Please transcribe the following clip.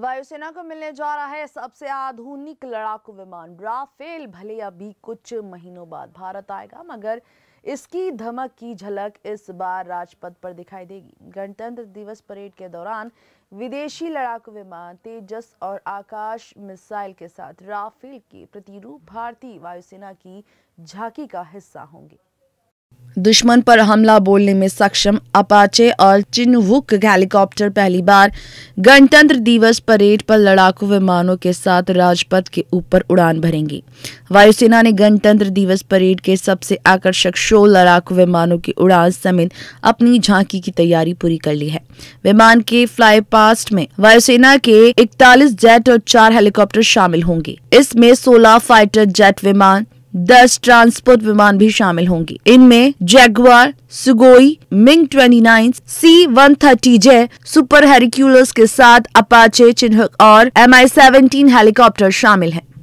वायुसेना को मिलने जा रहा है सबसे आधुनिक लड़ाकू विमान राफेल भले अभी कुछ महीनों बाद भारत आएगा मगर इसकी धमक की झलक इस बार राजपथ पर दिखाई देगी गणतंत्र दिवस परेड के दौरान विदेशी लड़ाकू विमान तेजस और आकाश मिसाइल के साथ राफेल के प्रतिरूप भारतीय वायुसेना की झांकी का हिस्सा होंगे दुश्मन पर हमला बोलने में सक्षम अपाचे और चिनवुक हेलीकॉप्टर पहली बार गणतंत्र दिवस परेड पर लड़ाकू विमानों के साथ राजपथ के ऊपर उड़ान भरेंगे वायुसेना ने गणतंत्र दिवस परेड के सबसे आकर्षक शो लड़ाकू विमानों की उड़ान समेत अपनी झांकी की तैयारी पूरी कर ली है विमान के फ्लाई पास्ट में वायुसेना के इकतालीस जेट और चार हेलीकॉप्टर शामिल होंगे इसमें सोलह फाइटर जेट विमान दस ट्रांसपोर्ट विमान भी शामिल होंगी इनमें Jaguar Sukhoi MiG 29, C one thirty J super Hercules के साथ अपाचे चिन्ह और एम आई सेवेंटीन हेलीकॉप्टर शामिल हैं।